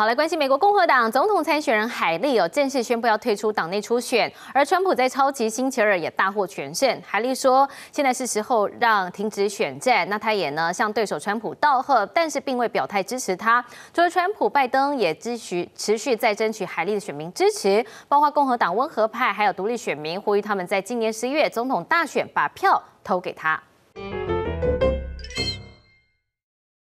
好，来，关心美国共和党总统参选人海利哦，正式宣布要退出党内初选。而川普在超级星期二也大获全胜。海利说，现在是时候让停止选战。那他也呢向对手川普道贺，但是并未表态支持他。作为川普，拜登也继续持续在争取海利的选民支持，包括共和党温和派还有独立选民，呼吁他们在今年十一月总统大选把票投给他。